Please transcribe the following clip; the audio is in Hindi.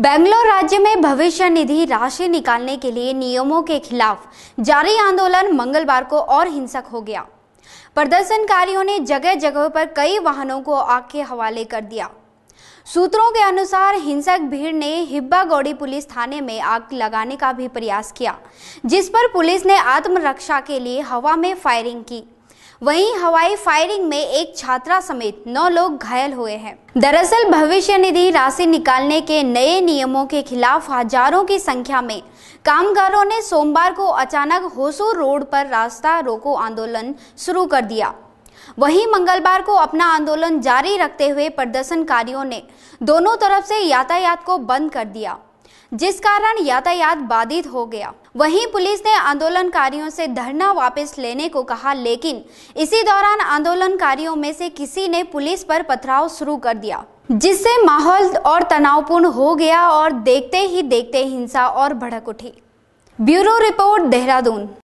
बेंगलोर राज्य में भविष्य निधि राशि निकालने के लिए नियमों के खिलाफ जारी आंदोलन मंगलवार को और हिंसक हो गया प्रदर्शनकारियों ने जगह जगह पर कई वाहनों को आग के हवाले कर दिया सूत्रों के अनुसार हिंसक भीड़ ने हिब्बा गौड़ी पुलिस थाने में आग लगाने का भी प्रयास किया जिस पर पुलिस ने आत्मरक्षा के लिए हवा में फायरिंग की वहीं हवाई फायरिंग में एक छात्रा समेत नौ लोग घायल हुए हैं दरअसल भविष्य निधि राशि निकालने के नए नियमों के खिलाफ हजारों की संख्या में कामगारों ने सोमवार को अचानक होसूर रोड पर रास्ता रोको आंदोलन शुरू कर दिया वहीं मंगलवार को अपना आंदोलन जारी रखते हुए प्रदर्शनकारियों ने दोनों तरफ से यातायात को बंद कर दिया जिस कारण यातायात बाधित हो गया वहीं पुलिस ने आंदोलनकारियों से धरना वापस लेने को कहा लेकिन इसी दौरान आंदोलनकारियों में से किसी ने पुलिस पर पथराव शुरू कर दिया जिससे माहौल और तनावपूर्ण हो गया और देखते ही देखते हिंसा और भड़क उठी ब्यूरो रिपोर्ट देहरादून